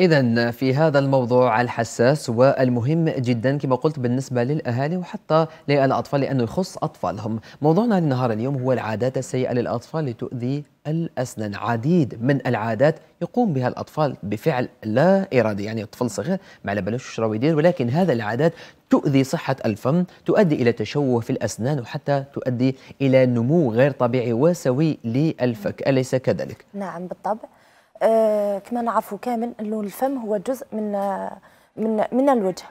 إذا في هذا الموضوع الحساس والمهم جدا كما قلت بالنسبة للأهالي وحتى للأطفال لأنه يخص أطفالهم موضوعنا النهار اليوم هو العادات السيئة للأطفال لتؤذي الأسنان عديد من العادات يقوم بها الأطفال بفعل لا إرادي يعني طفل صغير مع على بالوش يدير ولكن هذا العادات تؤذي صحة الفم تؤدي إلى تشوه في الأسنان وحتى تؤدي إلى نمو غير طبيعي وسوي للفك أليس كذلك؟ نعم بالطبع آه، كما نعرفوا كامل انه الفم هو جزء من آه، من من الوجه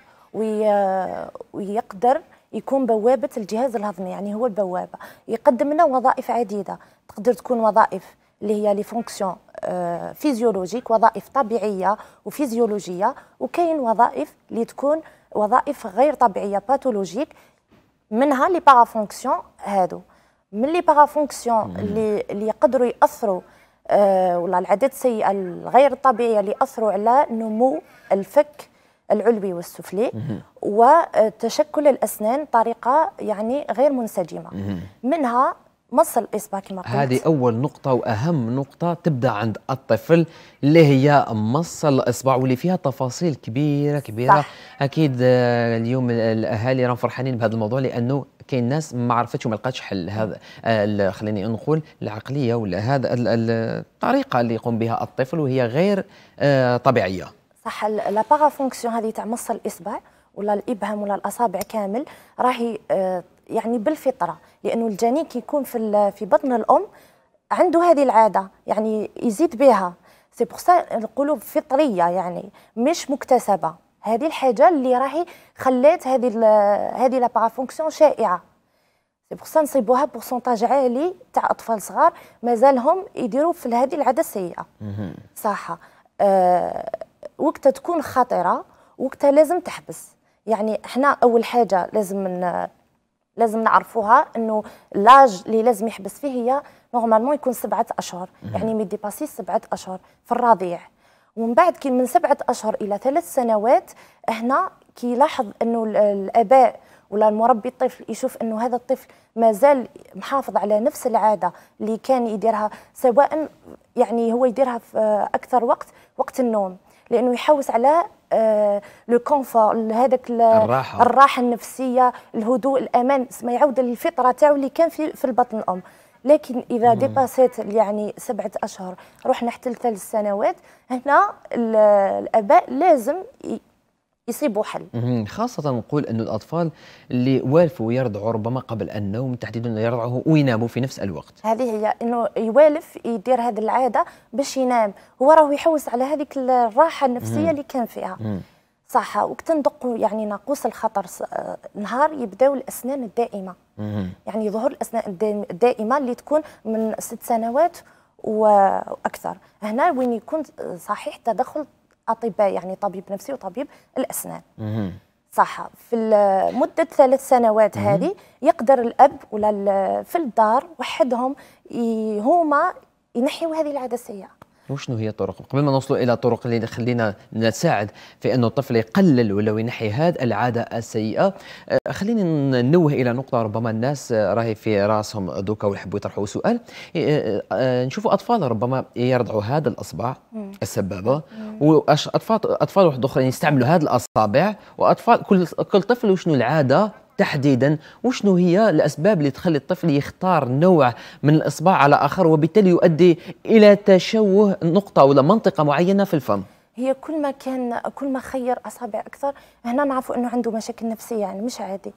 آه، ويقدر يكون بوابه الجهاز الهضمي يعني هو البوابه يقدم لنا وظائف عديده تقدر تكون وظائف اللي هي لي فونكسيون فيزيولوجيك وظائف طبيعيه وفيزيولوجيه وكاين وظائف اللي تكون وظائف غير طبيعيه باثولوجيك منها لي بارافونكسيون هادو من لي بارافونكسيون اللي اللي يقدروا ياثروا آه، ولا العدد السيئه الغير طبيعيه اللي اثروا على نمو الفك العلوي والسفلي وتشكل الاسنان بطريقه يعني غير منسجمه منها مص الإصبع كما قلت هذه أول نقطة وأهم نقطة تبدأ عند الطفل اللي هي مص الإصبع واللي فيها تفاصيل كبيرة كبيرة صح. أكيد آه، اليوم الأهالي راهم فرحانين بهذا الموضوع لأنه كاين ناس ما عرفتش وما لقاتش حل هذا آه، خليني نقول العقلية ولا هذا الطريقة اللي يقوم بها الطفل وهي غير آه، طبيعية صح لا فونكسيون هذه تاع مص الإصبع ولا الابهام ولا الاصابع كامل راهي يعني بالفطره لانه الجنين كيكون في في بطن الام عنده هذه العاده يعني يزيد بها سي بوغ سا نقولوا فطريه يعني مش مكتسبه هذه الحاجه اللي راهي خلات هذه ال هذه لابارا فونكسيون شائعه سي بوغ سا نصيبوها بورسونتاج عالي تاع اطفال صغار مازالهم يديروا في هذه العاده السيئه صح أه وقتها تكون خطيره وقتها لازم تحبس يعني احنا اول حاجه لازم لازم نعرفوها انه لاج اللي لازم يحبس فيه هي نورمالمون يكون سبعه اشهر يعني ميدي باسي سبعه اشهر في الرضيع ومن بعد كي من سبعه اشهر الى ثلاث سنوات هنا كيلاحظ انه الاباء ولا المربي الطفل يشوف انه هذا الطفل مازال محافظ على نفس العاده اللي كان يديرها سواء يعني هو يديرها في اكثر وقت وقت النوم لانه يحوس على آه، لو كونفور هذاك الراحه الراحه النفسيه الهدوء الامان ما يعود للفطره تاعو اللي كان في, في البطن الام لكن اذا ديباسيت يعني سبعه اشهر رحنا حتى لثلاث سنوات هنا الاباء لازم يصيبوا حل خاصة نقول أن الأطفال اللي والفوا يرضعوا ربما قبل النوم تحديدا يرضعوا ويناموا في نفس الوقت هذه هي أنه يوالف يدير هذه العادة باش ينام هو راه يحوس على هذيك الراحة النفسية اللي كان فيها صح صح وكتندقوا يعني ناقوس الخطر نهار يبداو الاسنان الدائمه مم. يعني ظهور الاسنان الدائمه اللي تكون من ست سنوات واكثر هنا وين يكون صحيح تدخل اطباء يعني طبيب نفسي وطبيب الاسنان صح في مدة ثلاث سنوات هذه يقدر الأب ولا في الدار وحدهم هما ينحيوا هذه العادة السيئة وشنو هي الطرق قبل ما نوصل الى الطرق اللي خلينا نساعد في انه الطفل يقلل ولا ينحي هذه العاده السيئه آه، خليني ننوه الى نقطه ربما الناس آه، راهي في راسهم دوكا ويحبوا يطرحوا سؤال آه، نشوفوا اطفال ربما يرضعوا هذا الاصبع السبابه واطفال اطفال واحد اخرين يستعملوا هذه الاصابع واطفال كل كل طفل وشنو العاده تحديدا وشنو هي الاسباب اللي تخلي الطفل يختار نوع من الاصبع على اخر وبالتالي يؤدي الى تشوه نقطه ولا منطقه معينه في الفم هي كل ما كان كل ما خير اصابع اكثر هنا نعرفوا انه عنده مشاكل نفسيه يعني مش عادي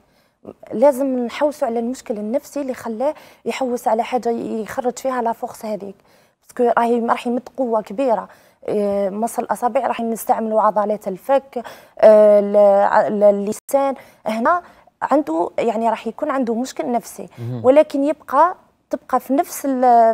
لازم نحوسوا على المشكل النفسي اللي خلاه يحوس على حاجه يخرج فيها لا فورس هذيك باسكو راهي راح يمد قوه كبيره إيه، مصر الاصابع راح نستعملوا عضلات الفك آه، اللسان هنا عنده يعني راح يكون عنده مشكل نفسي ولكن يبقى تبقى في نفس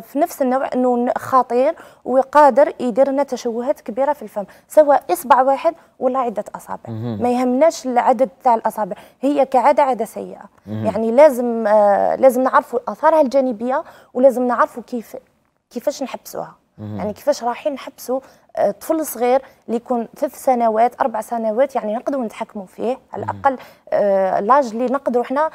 في نفس النوع انه خطير وقادر يدير لنا تشوهات كبيره في الفم سواء اصبع واحد ولا عده اصابع ما يهمناش العدد تاع الاصابع هي كعاده عاده سيئه يعني لازم آه لازم نعرفوا اثارها الجانبيه ولازم نعرفوا كيف كيفاش نحبسوها يعني كيفاش رايحين نحبسوا آه، طفل صغير اللي يكون ثلاث سنوات اربع سنوات يعني نقدروا نتحكموا فيه على الاقل آه، لاج اللي نقدروا احنا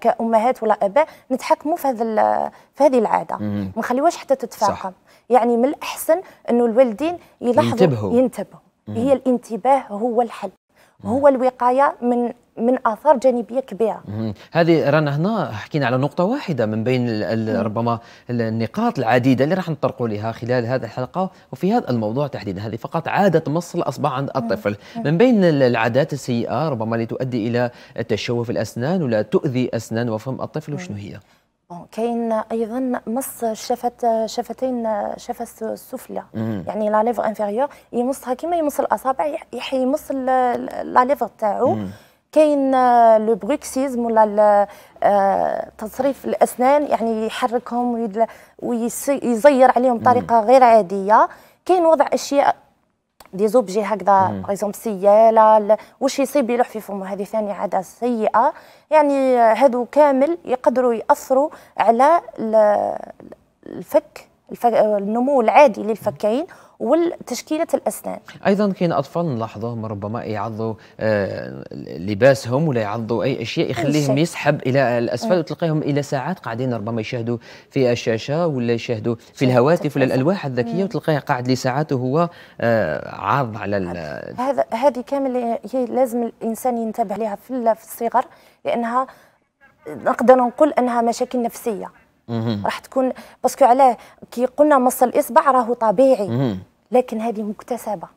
كامهات ولا اباء نتحكموا في هذا في هذه العاده ما نخليوهاش حتى تتفاقم يعني من الاحسن انه الوالدين يلاحظوا ينتبهوا ينتبهوا هي الانتباه هو الحل هو الوقايه من من اثار جانبيه كبيره. هذه رانا هنا حكينا على نقطه واحده من بين الـ ربما النقاط العديده اللي راح نطرقوا لها خلال هذه الحلقه وفي هذا الموضوع تحديدا هذه فقط عاده مص الاصبع عند الطفل من بين العادات السيئه ربما اللي تؤدي الى تشوه في الاسنان ولا تؤذي اسنان وفم الطفل وشنو هي؟ كاين ايضا مص شفت شفتين شفه السفلى يعني لا ليفر انفيريور يمصها كما يمص الاصابع يمص لا ليفر تاعو كاين آه، لو بروكسيزم ولا آه، تصريف الاسنان يعني يحركهم ويزير عليهم بطريقه غير عاديه كاين وضع اشياء دي زوبجي هكذا باغ اكزومبل سياله واش يصيب يلوح في فمه هذه ثاني عاده سيئه يعني هادو كامل يقدروا ياثروا على الفك النمو العادي للفكين والتشكيلة الاسنان ايضا كاين اطفال نلاحظوهم ربما يعضوا آه، لباسهم ولا يعضوا اي اشياء يخليهم يسحب الى الاسفل وتلقيهم الى ساعات قاعدين ربما يشاهدوا في الشاشه ولا يشاهدوا في الهواتف ولا الالواح الذكيه وتلقاه قاعد لساعات وهو آه عاض على هذا هذه كامل هي لازم الانسان ينتبه لها في الصغر لانها نقدر نقول انها مشاكل نفسيه راح تكون باسكو علاه كي قلنا مص الاصبع راهو طبيعي لكن هذه مكتسبه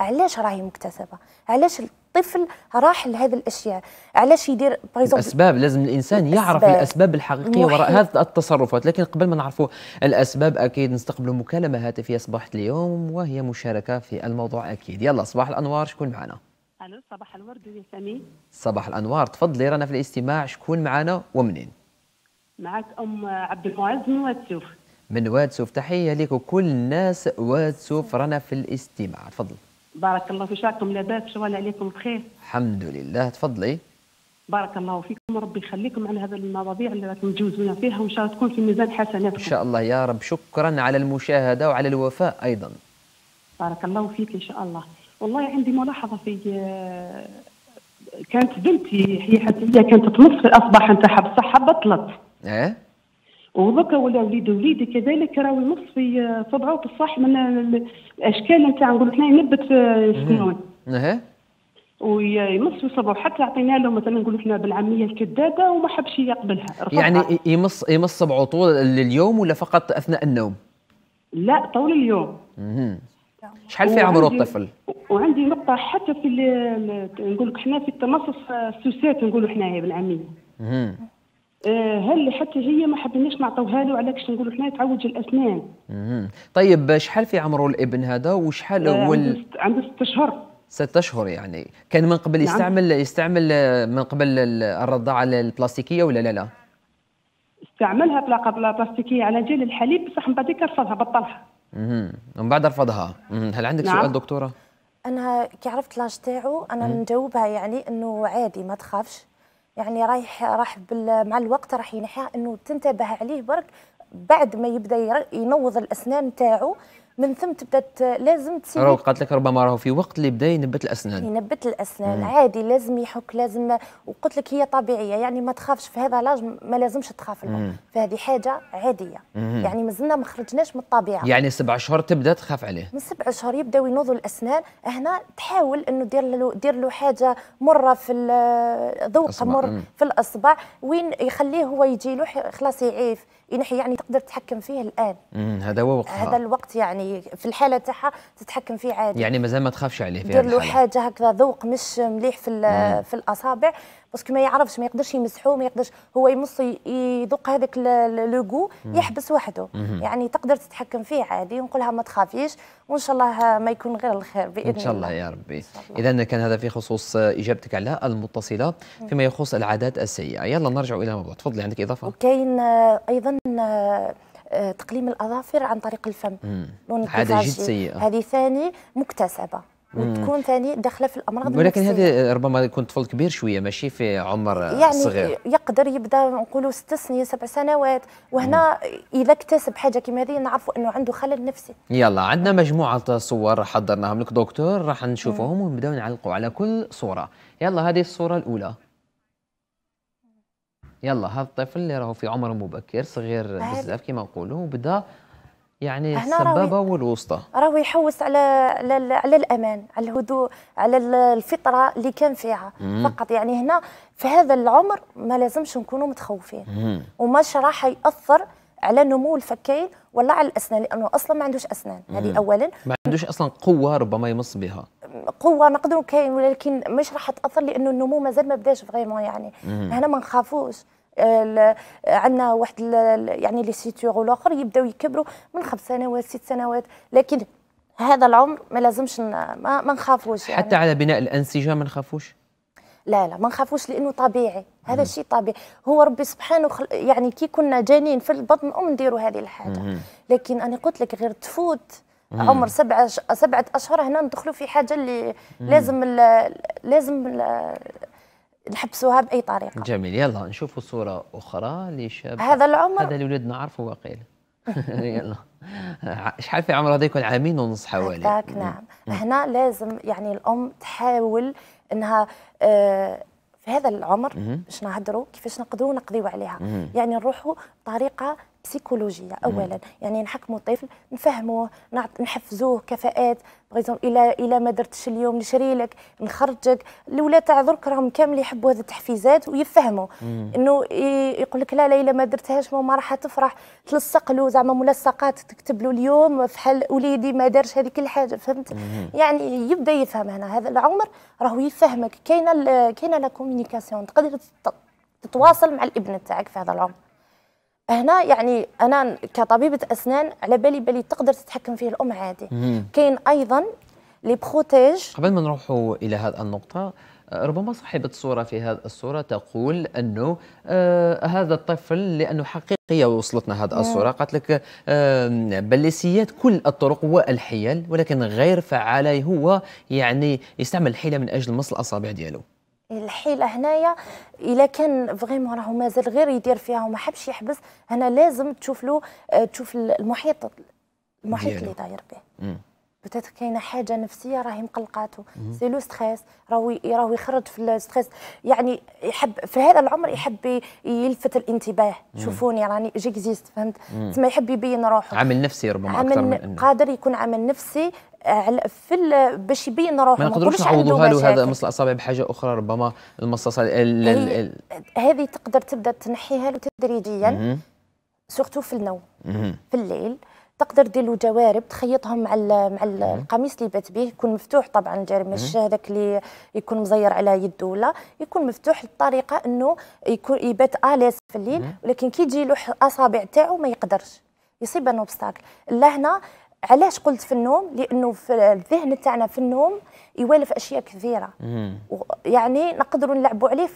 علاش راهي مكتسبه علاش الطفل راح لهذه الاشياء علاش يدير الاسباب لازم الانسان الأسباب. يعرف الاسباب الحقيقيه وراء هذه التصرفات لكن قبل ما نعرفوا الاسباب اكيد نستقبلوا مكالمه هاتفيه صباح اليوم وهي مشاركه في الموضوع اكيد يلا صباح الانوار شكون معنا الو صباح الورد يا سامي صباح الانوار تفضلي رانا في الاستماع شكون معنا ومنين معك ام عبد المعز من واتسوف من واتسوف تحية لك وكل الناس واتسوف رانا في الاستماع تفضل بارك الله في شاكم لاباس شوال عليكم بخير الحمد لله تفضلي بارك الله فيكم وربي يخليكم على هذه المواضيع اللي راكم تجوزونا فيها وان شاء الله تكون في ميزان حسناتكم ان شاء الله يا رب شكرا على المشاهده وعلى الوفاء ايضا بارك الله فيك ان شاء الله والله عندي ملاحظه في كانت بنتي هي حتى هي كانت توفي اصبح الاصباح نتاعها بطلت ايه وذكا ولا وليد وليدي كذلك راهو يمص آه، في صبعه بصح من الاشكال نتاع نقول احنا ينبت سنون. السنون اها ويمص في صبعه حتى عطينا له مثلا نقول احنا بالعاميه الكذابه وما حبش يقبلها يعني يمص يمص صبعه طول اليوم ولا فقط اثناء النوم؟ لا طول اليوم اها. شحال في عمره الطفل؟ وعندي نقطة حتى في نقول لك احنا في التمصص آه، السوسات نقولوا هي بالعامية. آه، هل حتى هي ما حبيناش نعطوها له على كش نقولوا حنا تعوج الاسنان. طيب شحال في عمره الابن هذا وشحال آه وال... عنده ست اشهر. ست اشهر يعني كان من قبل يستعمل نعم. يستعمل آه، من قبل الرضاعه البلاستيكيه ولا لا لا؟ استعملها بلاقه بلاستيكيه على جال الحليب بصح من بعد رفضها بطلها. اها من بعد رفضها هل عندك نعم. سؤال دكتوره؟ انا كي عرفت لاج تاعو انا مم. نجاوبها يعني انه عادي ما تخافش يعني رايح راح مع الوقت راح ينحى انه تنتبه عليه برك بعد ما يبدا ينوض الاسنان تاعو من ثم تبدأ لازم راهو قالت لك ربما راهو في وقت اللي بدا ينبت الاسنان ينبت الاسنان مم. عادي لازم يحك لازم وقلت لك هي طبيعيه يعني ما تخافش في هذا لاج ما لازمش تخاف الماء فهذه حاجه عاديه مم. يعني مازلنا ما خرجناش من الطبيعه يعني سبع شهور تبدا تخاف عليه من سبع شهور يبداو ينوضوا الاسنان هنا تحاول انه دير له دير له حاجه مره في ذوق مر مم. في الاصبع وين يخليه هو يجي له خلاص يعيف ينحي يعني تقدر تتحكم فيه الان هذا هو وقتها هذا الوقت يعني في الحاله تاعها تتحكم فيه عادي يعني مازال ما تخافش عليه في دير له حاجه هكذا ذوق مش مليح في في الاصابع باسكو ما يعرفش ما يقدرش يمسحو ما يقدرش هو يمص يدق هذاك لوغو يحبس وحده يعني تقدر تتحكم فيه عادي ونقولها ما تخافيش وان شاء الله ما يكون غير الخير باذن الله ان شاء الله يا ربي اذا كان هذا في خصوص اجابتك على المتصله فيما يخص العادات السيئه يلا نرجع الى الموضوع تفضلي عندك اضافه وكاين آه، ايضا آه، آه، تقليم الاظافر عن طريق الفم لون هذا جد سيئه هذه ثاني مكتسبه وتكون ثاني داخله في الامراض ولكن هذه ربما يكون طفل كبير شويه ماشي في عمر يعني صغير يقدر يبدا نقولوا ست سنين سبع سنوات وهنا مم. اذا اكتسب حاجه كيما هذه نعرفوا انه عنده خلل نفسي يلا عندنا مجموعه صور حضرناهم لك دكتور راح نشوفهم ونبداو نعلقوا على كل صوره يلا هذه الصوره الاولى يلا هذا الطفل اللي راهو في عمر مبكر صغير بزاف كيما نقولوا وبدا يعني السبابه والوسطى راهو يحوس على على على الامان على الهدوء على الفطره اللي كان فيها مم. فقط يعني هنا في هذا العمر ما لازمش نكونوا متخوفين وما وماش راح ياثر على نمو الفكين ولا على الاسنان لانه اصلا ما عندوش اسنان هذه اولا ما عندوش اصلا قوه ربما يمص بها قوه نقدروا كاين ولكن مش راح تاثر لانه النمو مازال ما بداش فريمون يعني مم. هنا ما نخافوش عندنا واحد يعني لي سيتور والاخر يبداو يكبروا من خمس سنوات ست سنوات لكن هذا العمر ما لازمش ما, ما نخافوش يعني. حتى على بناء الانسجه ما نخافوش لا لا ما نخافوش لانه طبيعي هذا الشيء طبيعي هو ربي سبحانه خل... يعني كي كنا جانين في البطن ام نديروا هذه الحاجه مم. لكن انا قلت لك غير تفوت مم. عمر سبعة سبعة أشهر هنا ندخلوا في حاجة اللي مم. لازم ل... لازم ل... نحبسوها باي طريقه جميل يلا نشوفوا صوره اخرى لشاب هذا العمر هذا اللي ولدنا عارفه وقيل يلا شحال في عمر هذا يكون عامين ونص حوالي هذاك نعم هنا لازم يعني الام تحاول انها آه في هذا العمر باش نهضروا كيفاش نقدروا نقضيوا عليها يعني نروحوا بطريقه بسيكولوجيه اولا يعني نحكموا الطفل نفهموه نحفزوه كفاءات بغيزون الى الى ما درتش اليوم نشري لك نخرجك الاولاد تاع درك راهم كامل يحبوا هذه التحفيزات ويفهموا انه يقول لك لا لا الا ما درتهاش ماما راح تفرح تلصق له زعما ملصقات تكتب له اليوم فحال وليدي ما دارش هذيك الحاجه فهمت يعني يبدا يفهم هنا هذا العمر راهو يفهمك كاينه كاينه لا كومونيكاسيون تقدر تتواصل مع الابن تاعك في هذا العمر هنا يعني انا كطبيبه اسنان على بالي بالي تقدر تتحكم فيه الام عادي كاين ايضا لي بروتيج قبل ما نروحوا الى هذه النقطه ربما صاحبة الصورة في هذه الصورة تقول أنه آه هذا الطفل لأنه حقيقية وصلتنا هذه نعم. الصورة قالت لك آه بلسيات كل الطرق والحيل ولكن غير فعالة هو يعني يستعمل الحيلة من أجل مص الأصابع ديالو الحيله هنايا الا كان فريمون راهو مازال غير يدير فيها وما حبش يحبس هنا لازم تشوف له آه، تشوف المحيط المحيط اللي داير به بتات كاينه حاجه نفسيه راهي مقلقاته سي لو ستريس راهو راهو يخرج في الستريس يعني يحب في هذا العمر يحب يلفت الانتباه شوفوني راني جيكزيست فهمت تسمى يحب يبين روحه عامل نفسي ربما اكثر من قادر يكون عامل نفسي في باش يبين روحه ما نقدروش نعوضوها له هذا مص الاصابع بحاجه اخرى ربما المصاصه هذه تقدر تبدا تنحيها له تدريجيا سورتو في النوم في الليل تقدر دير له جوارب تخيطهم مع مع القميص اللي بات به يكون مفتوح طبعا الجارب مش هذاك اللي يكون مزير على يده ولا يكون مفتوح للطريقه انه يكون يبات اليس في الليل ولكن كي تجي له الاصابع تاعو ما يقدرش يصيب ان اوبستاكل لهنا علاش قلت في النوم لانه في الذهن تاعنا في النوم يوالف اشياء كثيره يعني نقدروا نلعبوا عليه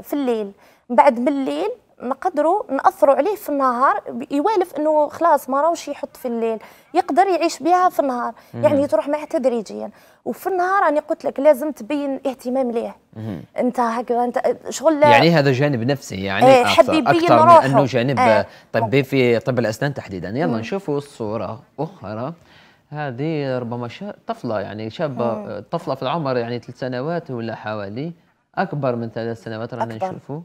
في الليل بعد من الليل نقدروا ناثروا عليه في النهار يوالف انه خلاص ما راهوش يحط في الليل يقدر يعيش بها في النهار مم. يعني تروح معه تدريجيا وفي النهار انا قلت لك لازم تبين اهتمام ليه مم. انت هكا انت شغل يعني هذا جانب نفسي يعني ايه حد يبين روحه انه جانب ايه طبي في طب الاسنان تحديدا يلا نشوفوا الصوره اخرى هذه ربما طفله يعني شابه طفله في العمر يعني ثلاث سنوات ولا حوالي اكبر من ثلاث سنوات رانا نشوفوا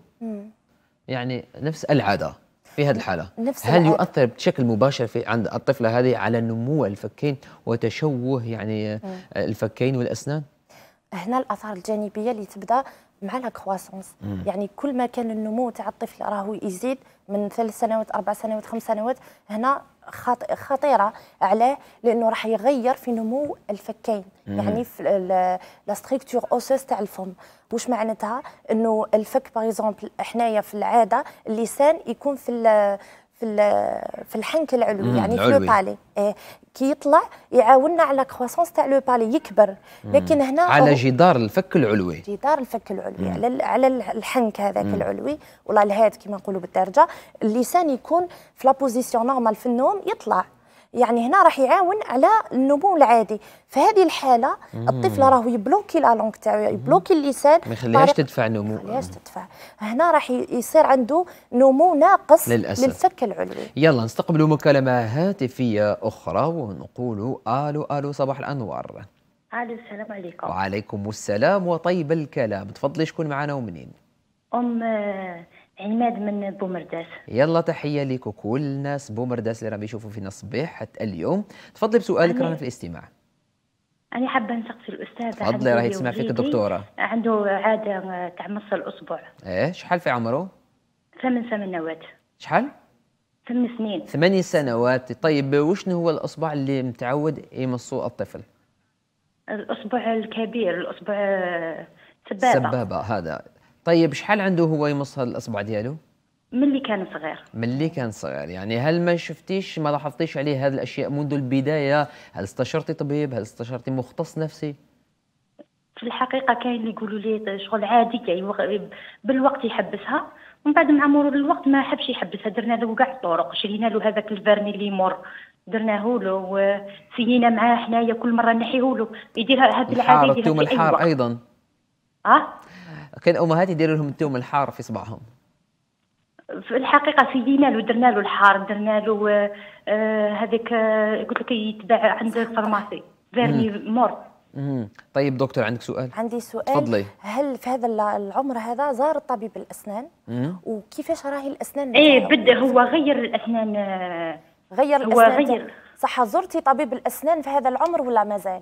يعني نفس العاده في هذه الحاله نفس هل العادة. يؤثر بشكل مباشر في عند الطفله هذه على نمو الفكين وتشوه يعني م. الفكين والاسنان هنا الاثار الجانبيه اللي تبدا مع لا كرواسونس يعني كل ما كان النمو تاع الطفل راهو يزيد من ثلاث سنوات اربع سنوات خمس سنوات هنا خطيره علاه لانه راح يغير في نمو الفكين مم. يعني في لا ستركتور اوسوس تاع الفم واش معناتها انه الفك باغ احنايا في العاده اللسان يكون في في في الحنك العلوي يعني في لو بالي إيه كي يطلع يعاوننا على كروسونس تاع لو بالي يكبر لكن هنا على جدار الفك العلوي جدار الفك العلوي على على الحنك هذاك العلوي ولا الهاد كما نقولوا بالدرجه اللسان يكون في لابوزيسيون نورمال في النوم يطلع يعني هنا راح يعاون على النمو العادي في هذه الحاله الطفل راهو يبلوكي لا لونغ تاعو يبلوكي اللسان ما يخليهاش تدفع نمو ما تدفع هنا راح يصير عنده نمو ناقص للأسف. للفك العلوي يلا نستقبلوا مكالمه هاتفيه اخرى ونقول الو الو صباح الانوار الو السلام عليكم وعليكم السلام وطيب الكلام تفضلي شكون معنا ومنين ام عماد من بومرداس يلا تحية لك وكل الناس بومرداس اللي راهم يشوفوا فينا الصباح حتى اليوم تفضلي بسؤالك رانا في الاستماع أنا حابة نسقسي الأستاذ تفضلي راهي تسمع فيك الدكتورة عنده عادة تاع مص الأصبع إيه شحال في عمره؟ ثمان سنوات شحال؟ ثمان سنين ثمان سنوات طيب وشنو هو الأصبع اللي متعود يمصو الطفل؟ الأصبع الكبير الأصبع سبابة سبابة هذا طيب شحال عنده هو يمص هذا الاصبع ديالو؟ ملي كان صغير ملي كان صغير يعني هل ما شفتيش ما لاحظتيش عليه هذه الاشياء منذ البدايه هل استشرتي طبيب هل استشرتي مختص نفسي في الحقيقه كاين اللي يقولوا لي شغل عادي يعني بالوقت يحبسها ومن بعد مع مرور الوقت ما حبش يحبسها درنا له كاع الطرق شرينا له هذاك الفرني اللي يمر درناه له وسينا معاه حنايا كل مره نحيه له يديرها هذه العاده الحار الثوم الحار ايضا اه كان امهات يديروا لهم الثوم الحار في صبعهم في الحقيقه سيدينا له درنا له الحار درنا له آه، آه، هذاك آه، قلت لك يتباع عند الفرماسي فيرني مور طيب دكتور عندك سؤال عندي سؤال فضلي. هل في هذا العمر هذا زار طبيب الاسنان وكيفاش راهي الاسنان ايه بدا هو غير الاسنان غير الاسنان غير صح زرتي طبيب الاسنان في هذا العمر ولا مازال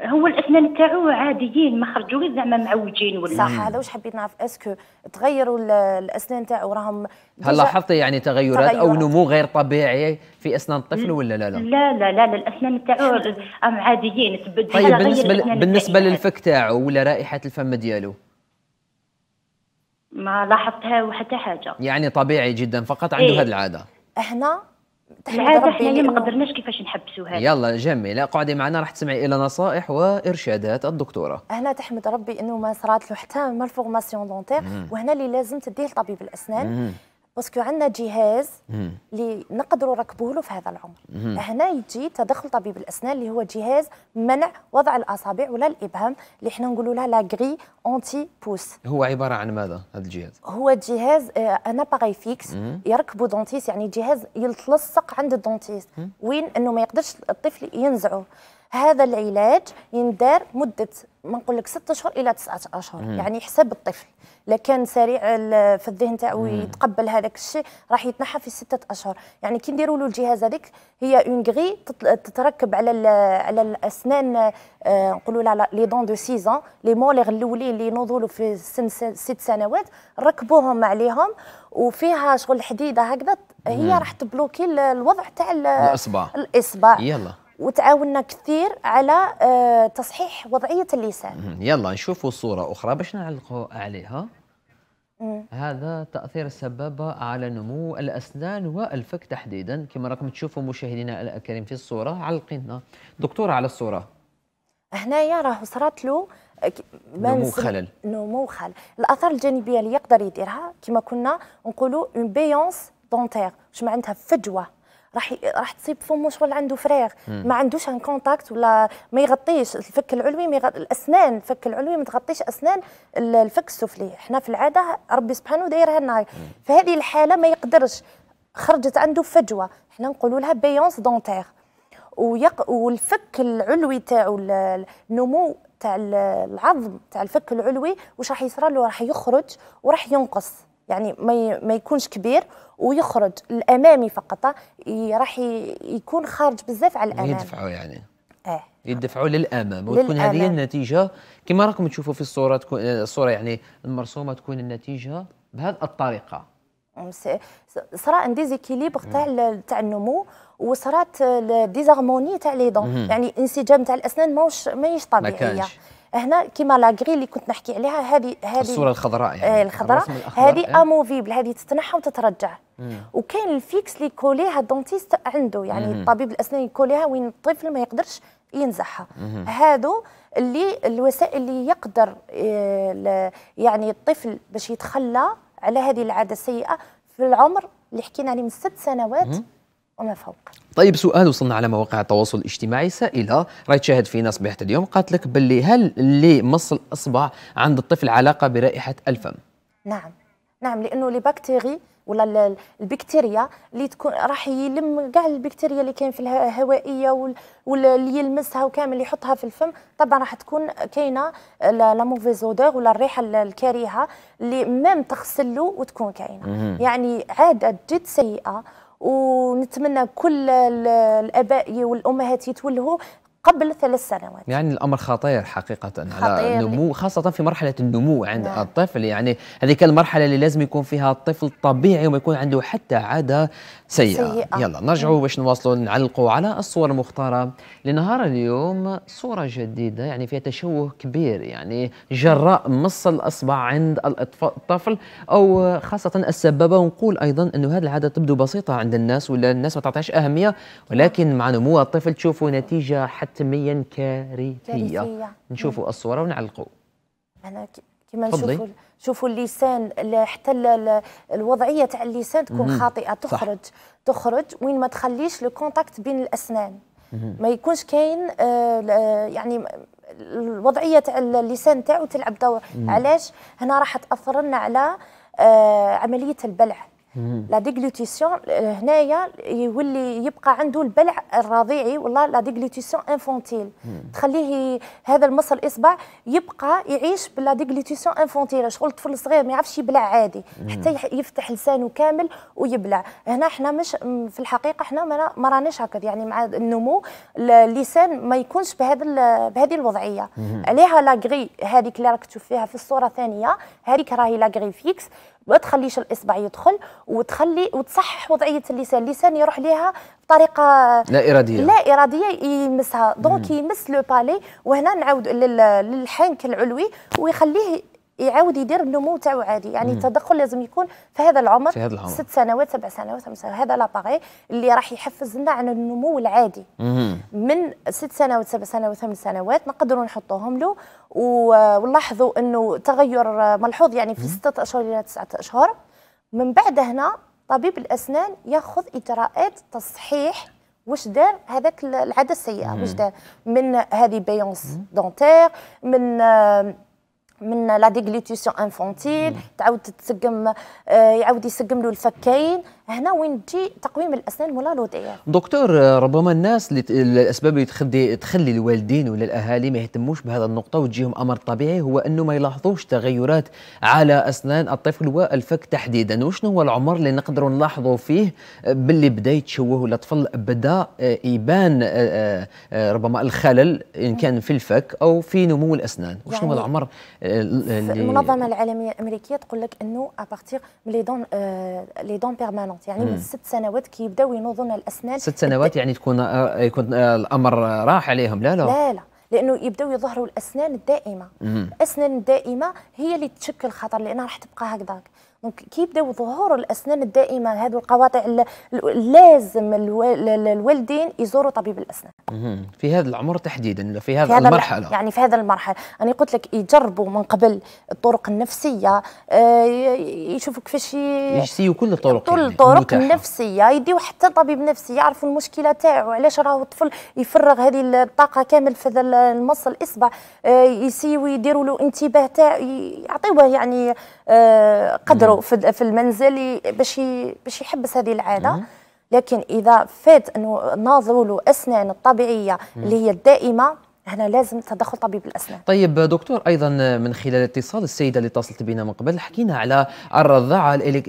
هو الاسنان تاعو عاديين ما خرجوش زعما معوجين ولا صح هذا واش حبيت نعرف اسكو تغيروا الاسنان تاعو راهم هل لاحظتي يعني تغيرات, تغيرات او نمو غير طبيعي في اسنان الطفل ولا لا لا لا لا لا, لا الاسنان تاعو عاديين تبدل طيب بالنسبه بالنسبه للفك تاعو ولا رائحه الفم ديالو ما لاحظتها وحتى حاجه يعني طبيعي جدا فقط عنده إيه؟ هذه العاده احنا العاده احنا ما قدرناش كيفاش نحب السهاد يلا جميلة قعدي معنا راح تسمعي إلى نصائح وإرشادات الدكتورة هنا تحمد ربي أنه ما صرات له حتى مالفورماسيون دونتير وهنا اللي لازم تديه لطبيب الأسنان مم. باسكو عندنا جهاز اللي نقدروا نركبوه له في هذا العمر مم. هنا يجي تدخل طبيب الاسنان اللي هو جهاز منع وضع الاصابع ولا الابهام اللي احنا نقولوا لها لا اونتي بوس هو عباره عن ماذا هذا الجهاز هو جهاز انا باغي فيكس يركبوا دونتيس يعني جهاز يتلصق عند الدونتيس وين انه ما يقدرش الطفل ينزعه هذا العلاج يندار مده ما نقول لك ست اشهر الى تسعة اشهر مم. يعني حساب الطفل لكان سريع في الذهن تاعو يتقبل هذاك الشيء راح يتنحى في ستة اشهر يعني كي نديروا له الجهاز هذاك هي اون غري تتركب على على الاسنان آه، نقولوا لها لي دون دو سيزون لي موليغ الاولين اللي ينوضوا له في سن ست سنوات ركبوهم عليهم وفيها شغل حديده هكذا هي راح تبلوكي الوضع تاع الاصبع الاصبع يلا وتعاوننا كثير على آه، تصحيح وضعيه اللسان يلا نشوفوا صوره اخرى باش نعلقوا عليها هذا تاثير السبابه على نمو الاسنان والفك تحديدا كما راكم تشوفوا مشاهدينا الكريم في الصوره علقنا دكتوره على الصوره هنايا راه صرات له آه، نمو خلل نمو خلل الاثار الجانبيه اللي يقدر يديرها كما كنا نقولوا اون بيونس دونتير واش معناتها فجوه راح راح تصيب فمه شغل عنده فراغ ما عندوش ان كونتاكت ولا ما يغطيش الفك العلوي ما يغط... الاسنان الفك العلوي ما تغطيش اسنان الفك السفلي احنا في العاده ربي سبحانه دايرها لنا في هذه الحاله ما يقدرش خرجت عنده فجوه احنا نقولوا لها بيونس دونتير ويق... والفك العلوي تاعو النمو تاع العظم تاع الفك العلوي واش راح يصرى له راح يخرج وراح ينقص يعني ما ما يكونش كبير ويخرج الامامي فقط راح يكون خارج بزاف على الامام يدفعوا يعني اه يدفعوا للامام وتكون هذه النتيجه كما راكم تشوفوا في الصوره تكون الصوره يعني المرسومه تكون النتيجه بهذه الطريقه صرا ان ديزيكيليبر تاع تاع النمو وصرات ديزارموني تاع لي دون يعني الانسجام تاع الاسنان ماهوش ماهيش طبيعيه ما هنا كيما لاغري اللي كنت نحكي عليها هذه هذه الصوره الخضراء يعني آه، الخضراء هذه اموفيبل هذه تتنحى وتترجع وكاين الفيكس اللي كوليها الدونتيست عنده يعني مم. طبيب الاسنان يكوليها وين الطفل ما يقدرش ينزعها هادو اللي الوسائل اللي يقدر آه، يعني الطفل باش يتخلى على هذه العاده السيئه في العمر اللي حكينا عليه من ست سنوات مم. وما فوق طيب سؤال وصلنا على مواقع التواصل الاجتماعي سائله راهي تشاهد فينا صبيحه اليوم قالت لك باللي هل اللي مص الاصبع عند الطفل علاقه برائحه الفم نعم نعم لانه لي ولا البكتيريا اللي تكون راح يلم كاع البكتيريا اللي كاين في الهوائيه واللي يلمسها وكامل يحطها في الفم طبعا راح تكون كاينه لا موفيز اودور ولا الريحه الكريهه اللي مام تغسل له وتكون كاينه يعني عاده جد سيئه ونتمنى كل الاباء والامهات يتولهوا قبل ثلاث سنوات يعني الامر خطير حقيقه خطير على النمو خاصه في مرحله النمو عند نعم. الطفل يعني هذيك المرحله اللي لازم يكون فيها الطفل طبيعي وما يكون عنده حتى عاده سيئه, سيئة. يلا نرجعوا نعم. باش نواصلوا نعلقوا على الصور المختاره لنهار اليوم صوره جديده يعني فيها تشوه كبير يعني جراء مص الاصبع عند الطفل او خاصه السبابه ونقول ايضا انه هذه العاده تبدو بسيطه عند الناس ولا الناس ما تعطيهاش اهميه ولكن مع نمو الطفل تشوفوا نتيجه حتى تميا كارثيه, نشوفوا الصوره ونعلقوا انا كما نشوفوا شوفوا اللسان حتى الوضعيه تاع اللسان تكون خاطئه تخرج صح. تخرج وين ما تخليش لو كونتاكت بين الاسنان مم. ما يكونش كاين آه، آه، يعني الوضعيه تاع اللسان تاعو تلعب دور علاش هنا راح تاثر لنا على آه، عمليه البلع لا ديغلوتيسيون آه، هنايا يولي يبقى عنده البلع الرضيعي والله لا ديغلوتيسيون انفونتيل تخليه هذا المص الاصبع يبقى يعيش بلا ديغلوتيسيون انفونتيل شغل الطفل الصغير ما يعرفش يبلع عادي حتى يفتح لسانه كامل ويبلع هنا احنا مش في الحقيقه احنا ما راناش هكا يعني مع النمو اللسان ما يكونش بهذا بهذه الوضعيه عليها لاغري هذيك اللي راك تشوف فيها في الصوره الثانيه هذيك راهي لاغري فيكس ما تخليش الاصبع يدخل وتخلي وتصحح وضعيه اللسان اللسان يروح ليها بطريقه لا اراديه لا اراديه يمسها دونك يمس لو بالي وهنا نعاود للحنك العلوي ويخليه يعاود يدير النمو تاعو عادي يعني التدخل لازم يكون في هذا العمر في هذا العمر ست سنوات سبع سنوات خمس سنوات هذا لاباغي اللي راح يحفز لنا على النمو العادي مم. من ست سنوات سبع سنوات ثمان سنوات نقدروا نحطوهم له ونلاحظوا انه تغير ملحوظ يعني في ستة اشهر الى تسعة اشهر من بعد هنا طبيب الاسنان ياخذ اجراءات تصحيح واش دار هذاك العاده السيئه واش دار من هذه بيونس دونتير من من لا ديغليتيسيون انفونتيل تعاود تسقم آه، يعاود يسقم له الفكين هنا وين تجي تقويم الاسنان ولا لودير دكتور آه، ربما الناس الاسباب اللي تخلي تخلي الوالدين ولا الاهالي ما يهتموش بهذا النقطه وتجيهم امر طبيعي هو انه ما يلاحظوش تغيرات على اسنان الطفل والفك تحديدا وشنو هو العمر اللي نقدروا نلاحظوا فيه آه، باللي بدا يتشوه ولا الطفل بدا آه، يبان ربما الخلل ان كان في الفك او في نمو الاسنان وشنو يعني هو العمر اللي المنظمه العالميه الامريكيه تقول لك انه ابارتير لي دون لي دون ديسيبلينونت يعني من ست سنوات كيبداو ينوضون الاسنان ست سنوات يعني تكون آه، يكون آه، الامر راح عليهم لا لا لا لا لانه يبداو يظهروا الاسنان الدائمه الاسنان الدائمه هي اللي تشكل خطر لانها راح تبقى هكذاك دونك يبداو ظهور الاسنان الدائمه هذو القواطع لازم الوالدين يزوروا طبيب الاسنان في هذا العمر تحديدا في هذا, في المرحله يعني في هذا المرحله انا قلت لك يجربوا من قبل الطرق النفسيه آه، يشوفوا كيفاش يجسيوا كل الطرق كل يعني، الطرق النفسيه يديوا حتى طبيب نفسي يعرفوا المشكله تاعو علاش راهو الطفل يفرغ هذه الطاقه كامل في هذا المص الاصبع آه، يسيوا يديروا له انتباه تاعو يعطيوه يعني آه، قدره يديروا في في المنزل باش باش يحبس هذه العاده لكن اذا فات انه ناظروا له اسنان الطبيعيه اللي هي الدائمه هنا لازم تدخل طبيب الاسنان طيب دكتور ايضا من خلال اتصال السيده اللي اتصلت بنا من قبل حكينا على الرضاعه الإليك...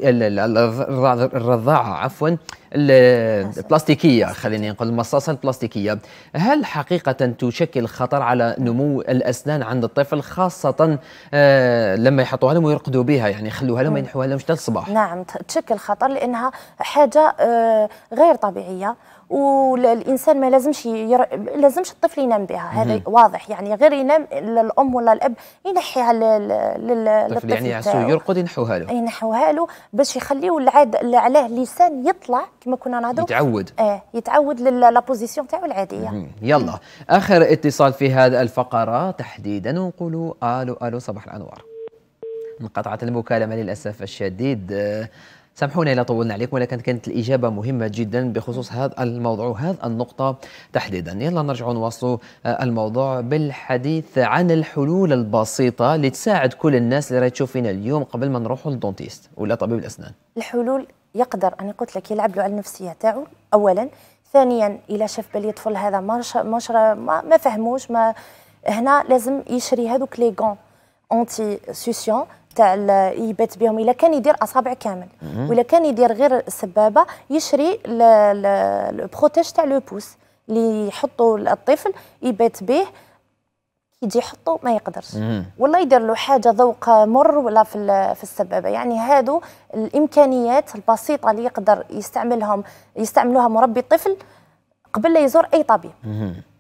الرضاعه عفوا البلاستيكيه خليني نقول المصاصه البلاستيكيه هل حقيقه تشكل خطر على نمو الاسنان عند الطفل خاصه آه، لما يحطوها لهم ويرقدوا بها يعني يخلوها لهم ما ينحوها لهمش الصباح نعم تشكل خطر لانها حاجه آه، غير طبيعيه والانسان ما لازمش ير... لازمش الطفل ينام بها هذا واضح يعني غير ينام الام ولا الاب ينحيها لل... لل... للطفل يعني عسو يرقد ينحوها له ينحوها له باش يخليه العاد عليه اللسان يطلع كما كنا نهضروا يتعود اه يتعود لابوزيسيون تاعو العاديه مم. يلا مم. اخر اتصال في هذه الفقره تحديدا ونقولوا الو الو صباح الانوار انقطعت المكالمه للاسف الشديد آه، سامحونا إذا طولنا عليكم ولكن كانت الإجابة مهمة جدا بخصوص هذا الموضوع هذا النقطة تحديدا يلا نرجع نواصل آه، الموضوع بالحديث عن الحلول البسيطة اللي تساعد كل الناس اللي راهي تشوف اليوم قبل ما نروحوا للدونتيست ولا طبيب الأسنان الحلول يقدر أنا قلت لك يلعب له على النفسية تاعو أولا ثانيا إلا شاف بالي طفل هذا ما ما, ما فهموش ما هنا لازم يشري هذوك لي غون اونتي سوسيون تاع يبات بهم الا كان يدير اصابع كامل ولا كان يدير غير السبابه يشري البروتيج تاع لو بوس اللي يحطوا الطفل يبات به يجي يحطه ما يقدرش والله يدير له حاجه ذوق مر ولا في في السبابه يعني هادو الامكانيات البسيطه اللي يقدر يستعملهم يستعملوها مربي الطفل قبل لا يزور اي طبيب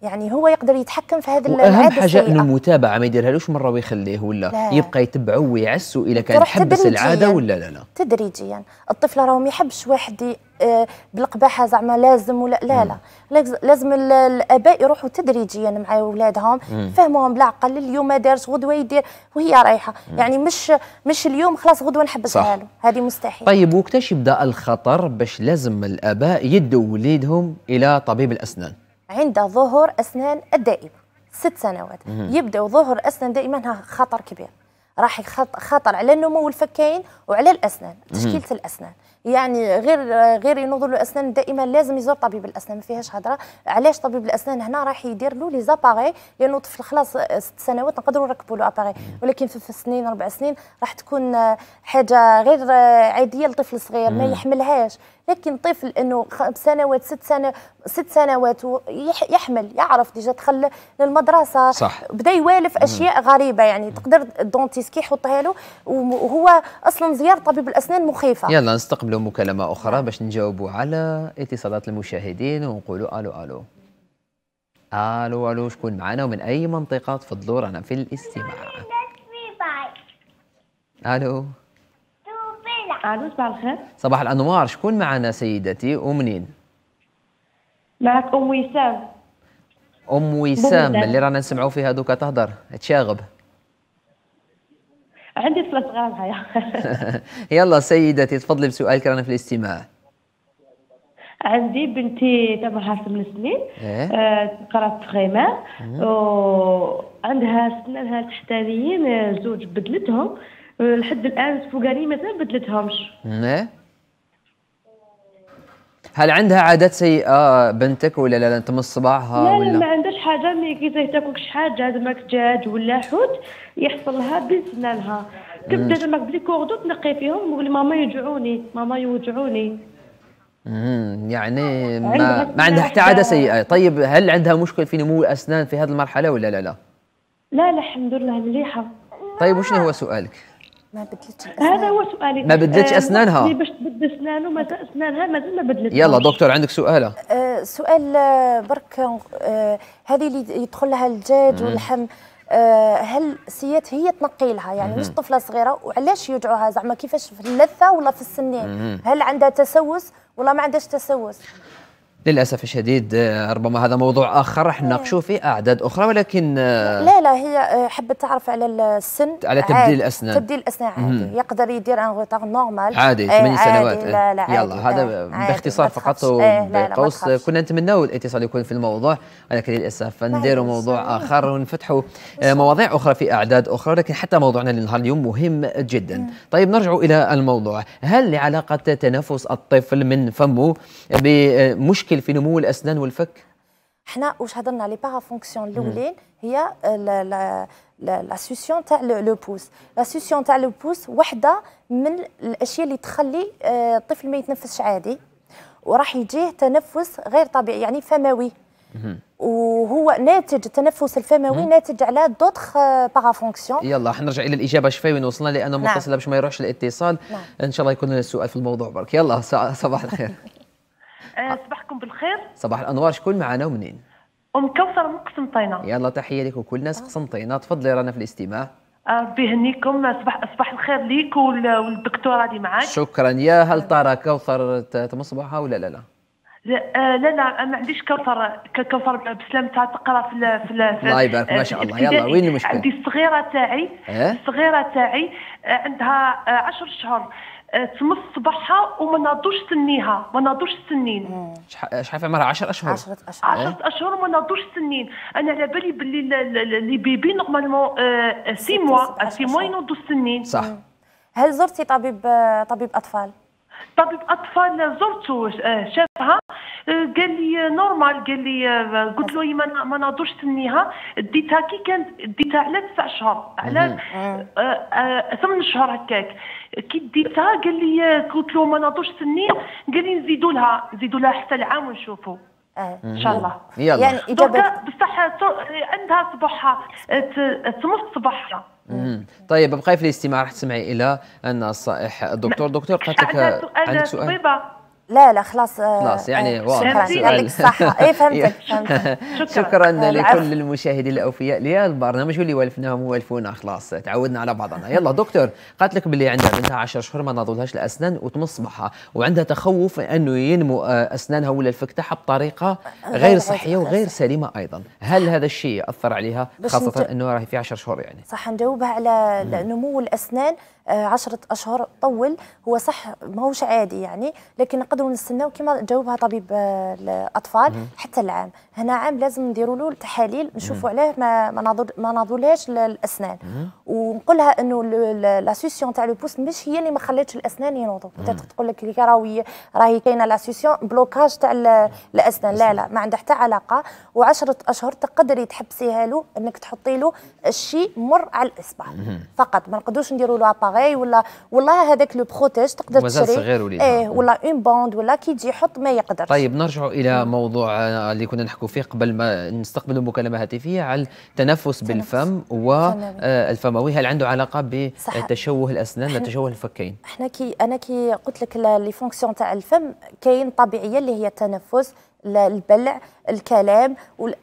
يعني هو يقدر يتحكم في هذه العاده اهم حاجه انه المتابعه ما يديرهالوش مره ويخليه ولا لا. يبقى يتبعه ويعسو الا كان حبس العاده ولا لا لا تدريجيا الطفل راهو ما يحبش واحد آه، بالقباحه زعما لازم ولا لا لا لازم الاباء يروحوا تدريجيا مع اولادهم فهموهم بالعقل اليوم دارت غدوه يدير وهي رايحه يعني مش مش اليوم خلاص غدوه نحبس له هذه مستحيل طيب وقتاش يبدا الخطر باش لازم الاباء يدوا وليدهم الى طبيب الاسنان عند ظهور اسنان الدائم ست سنوات يبدا ظهور اسنان دائما خطر كبير راح خطر على النمو الفكين وعلى الاسنان تشكيله الاسنان يعني غير غير ينوضوا له الاسنان دائما لازم يزور طبيب الاسنان ما فيهاش هضره علاش طبيب الاسنان هنا راح يدير له لي زاباري لانه طفل خلاص ست سنوات نقدروا نركبوا له اباري ولكن في سنين اربع سنين راح تكون حاجه غير عاديه لطفل صغير ما يحملهاش لكن طفل انه خمس سنوات ست سنوات ست سنوات يحمل يعرف ديجا دخل للمدرسه صح. بدا يوالف اشياء مم. غريبه يعني تقدر الدونتيس كي يحطها له وهو اصلا زياره طبيب الاسنان مخيفه يلا نستقبل نعملوا مكالمه اخرى باش نجاوبوا على اتصالات المشاهدين ونقولوا الو الو الو الو شكون معنا ومن اي منطقه تفضلوا رانا في الاستماع الو الو صباح الخير صباح الانوار شكون معنا سيدتي ومنين معك ام وسام ام وسام اللي رانا نسمعوا فيها دوكا تهضر تشاغب عندي طفله صغيره معايا يلا سيدتي تفضلي بسؤالك رانا في الاستماع عندي بنتي تمرها ثمان سنين تقرا إيه؟ آه تقرا في خيمه وعندها سنانها التحتانيين آه، زوج بدلتهم آه، لحد الان فوقاني مازال بدلتهمش إيه؟ هل عندها عادات سيئه بنتك ولا لا, تمص صباعها لا ولا لا ما عندهاش حاجه مي كي تاكل شي حاجه زعماك دجاج ولا حوت يحصل لها بسنانها تبدا زعما بلي كوردو تنقي فيهم نقول ماما يوجعوني ماما يوجعوني يعني ما عندها ما عندها حتى عاده سيئه طيب هل عندها مشكل في نمو الاسنان في هذه المرحله ولا لا لا لا لا الحمد لله مليحه طيب وشنو هو سؤالك ما بدلتش هذا هو سؤالي ما بدلتش آه، اسنانها باش تبدل اسنانه ما اسنانها مازال ما بدلتش يلا دكتور عندك سؤال أه سؤال آه، برك أه هذه اللي يدخل لها الدجاج واللحم أه هل سيات هي تنقي لها يعني مش طفله صغيره وعلاش يوجعوها زعما كيفاش في اللثه ولا في السنين هل عندها تسوس ولا ما عندهاش تسوس للاسف الشديد آه، ربما هذا موضوع اخر راح إيه. نناقشوا فيه اعداد اخرى ولكن آه، لا لا هي آه، حبت تعرف على السن على تبديل الاسنان تبديل الاسنان عادي مم. يقدر يدير ان غوتاغ نورمال عادي 8 إيه، سنوات عادي. لا لا عادي. يلا هذا إيه، باختصار فقط وبقوس كنا نتمناو الاتصال يكون في الموضوع ولكن للاسف نديروا موضوع اخر ونفتحوا مواضيع اخرى في اعداد اخرى ولكن حتى موضوعنا لنهار اليوم مهم جدا مم. طيب نرجع الى الموضوع هل لعلاقه تنفس الطفل من فمه بمشكل مشكل في نمو الاسنان والفك حنا واش هضرنا لي بارا فونكسيون الاولين هي لا سوسيون تاع لو بوس لا سوسيون تاع لو بوس وحده من الاشياء اللي تخلي آه، الطفل ما يتنفسش عادي وراح يجيه تنفس غير طبيعي يعني فموي وهو ناتج التنفس الفموي ناتج على دوتخ فونكسيون آه، يلا حنرجع الى الاجابه شوي وين وصلنا لانه نعم. متصل باش ما يروحش الاتصال نعم. ان شاء الله يكون السؤال في الموضوع برك يلا صباح الخير صباحكم بالخير صباح الانوار شكون معنا ومنين ام كوثر من قسنطينه يلا تحيه لك وكل ناس قسنطينه تفضلي رانا في الاستماع ربي آه، يهنيكم صباح صباح الخير ليك والدكتوره اللي معاك شكرا يا هل ترى كوثر تمصبحها ولا لا لا لا آه، لا ما عنديش كوثر كوثر بسلام تاع تقرا في في, في الله يبارك ما شاء الله يلا وين المشكل عندي الصغيره تاعي الصغيره إيه؟ تاعي آه، عندها 10 شهور تمص آه، صباحها وما ناضوش سنيها ما ناضوش السنين آه، شحال في عمرها 10 اشهر 10 اشهر 10 إيه. اشهر وما ناضوش السنين انا على بالي باللي لي بيبي نورمالمون سي موا سي موا ينوضوا السنين صح هل زرتي طبيب آه، طبيب اطفال طبيب اطفال زرته آه، شافها آه، قال لي نورمال آه، قال لي قلت له ما ناضوش تنيها ديتها كي كانت ديتها على تسع شهور على ثمان شهور هكاك كي ديتها قال لي قلت له ما ناضوش تني قال لي نزيدوا لها نزيدوا لها حتى العام ونشوفوا ان شاء الله يلا يعني بصح عندها صباحها تمص صباحها طيب بقاي في الاستماع راح تسمعي الى النصائح الدكتور دكتور قالت لك عندك سؤال لا لا خلاص آه، خلاص آه، يعني واضح يعطيك الصحة اي فهمتك شكرا لكل المشاهدين الاوفياء البرنامج واللي والفناهم والفونا خلاص تعودنا على بعضنا يلا دكتور قالت لك باللي عندها بنتها 10 شهور ما ناضولهاش الاسنان وتمص بها وعندها تخوف انه ينمو آه، اسنانها ولا الفك تاعها بطريقه غير صحيه وغير سليمه ايضا هل هذا الشيء اثر عليها خاصه انه راهي في 10 شهور يعني صح نجاوبها على نمو الاسنان 10 آه، اشهر طول هو صح ماهوش عادي يعني لكن نقدروا نستناو كما جاوبها طبيب آه، الاطفال حتى العام هنا عام لازم نديروا له التحاليل نشوفوا عليه ما ما ناضولهاش الاسنان ونقولها انه لاسيسيون تاع لو بوست مش هي اللي ما خلاتش الاسنان ينوضوا تقول لك راهي راهي كاينه لاسيسيون بلوكاج تاع الاسنان لا لا ما عندها حتى علاقه و10 اشهر تقدري تحبسيها له انك تحطي له الشيء مر على الاصبع فقط ما نقدروش نديروا له باغي ولا والله هذاك لو بروتيست تقدر تشري مازال صغير وليد ايه ولا اون بوند ولا كي يجي يحط ما يقدرش طيب نرجعوا الى موضوع آه، اللي كنا نحكوا فيه قبل ما نستقبلوا مكالمه هاتفيه على التنفس بالفم والفموي آه، هل عنده علاقه بتشوه الاسنان ولا تشوه الفكين احنا كي انا كي قلت لك لي فونكسيون تاع الفم كاين طبيعيه اللي هي التنفس البلع الكلام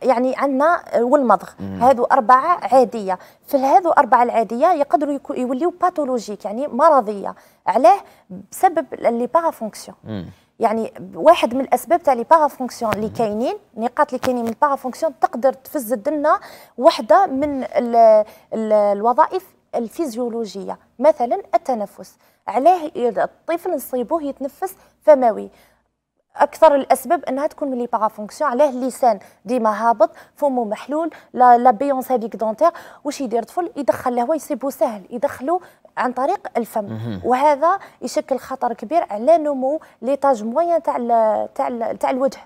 يعني عندنا والمضغ هذو أربعة عادية في هذو أربعة العادية يقدروا يوليو باثولوجيك يعني مرضية علاه بسبب لي باغا فونكسيون يعني واحد من الاسباب تاع لي باغا فونكسيون اللي كاينين النقاط اللي كاينين من باغا فونكسيون تقدر تفزد لنا وحده من الـ الـ الوظائف الفيزيولوجيه مثلا التنفس علاه الطفل نصيبوه يتنفس فموي اكثر الاسباب انها تكون ملي بارا فونكسيون علاه اللسان ديما هابط فمو محلول لا لا بيونس هذيك دونتير واش يدير طفل يدخل الهواء يصيبو سهل يدخلو عن طريق الفم وهذا يشكل خطر كبير على نمو ليطاج موين تاع تاع تاع الوجه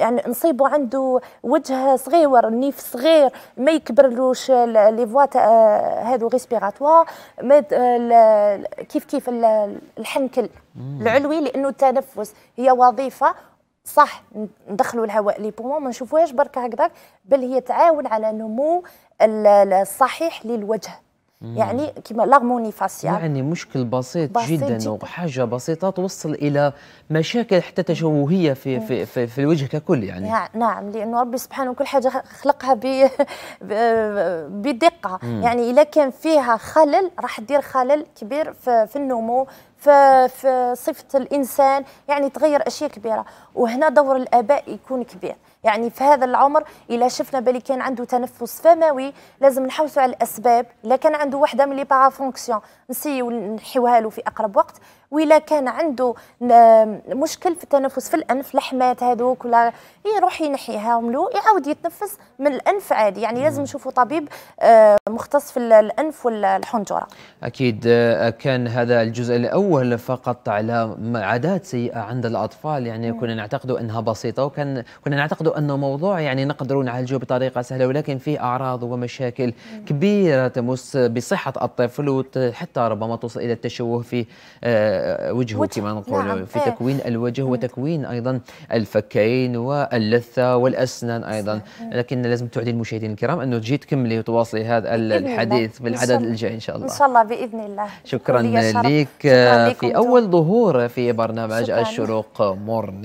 يعني نصيبو عنده وجه صغير نيف صغير ما يكبرلوش لي فوات آه، هادو ريسبيراتوار كيف كيف الحنكل العلوي لانه التنفس هي وظيفه صح ندخلوا الهواء لي بومون ما نشوفوهاش برك هكذاك بل هي تعاون على نمو الصحيح للوجه يعني كما لاغموني فاسيال يعني مشكل بسيط, بسيط جدا, جداً. وحاجه بسيطه توصل الى مشاكل حتى تشوهيه في في في, في الوجه ككل يعني نعم, نعم، لانه ربي سبحانه كل حاجه خلقها بدقه يعني اذا كان فيها خلل راح تدير خلل كبير في, في النمو في في صفه الانسان يعني تغير اشياء كبيره وهنا دور الاباء يكون كبير يعني في هذا العمر الا شفنا بلي كان عنده تنفس فموي لازم نحوسوا على الاسباب الا كان عنده وحده من لي بارا فونكسيون نسيو نحيوها له في اقرب وقت وإلا كان عنده مشكل في التنفس في الأنف لحمات هذوك ولا يروح ينحيها له يعاود يتنفس من الأنف عادي يعني لازم نشوفوا طبيب مختص في الأنف والحنجرة أكيد آه، كان هذا الجزء الأول فقط على عادات سيئة عند الأطفال يعني كنا نعتقد أنها بسيطة وكان كنا نعتقد أنه موضوع يعني نقدر نعالجه بطريقة سهلة ولكن فيه أعراض ومشاكل كبيرة تمس بصحة الطفل وحتى ربما توصل إلى التشوه في آه، وجهه كما نقول نعم. في تكوين إيه. الوجه وتكوين ايضا الفكين واللثه والاسنان ايضا إيه. لكن لازم تعدي المشاهدين الكرام انه تجي تكملي وتواصلي هذا الحديث في العدد الجاي ان شاء الله ان شاء الله باذن الله شكرا لك في اول ظهور في برنامج الشروق مورن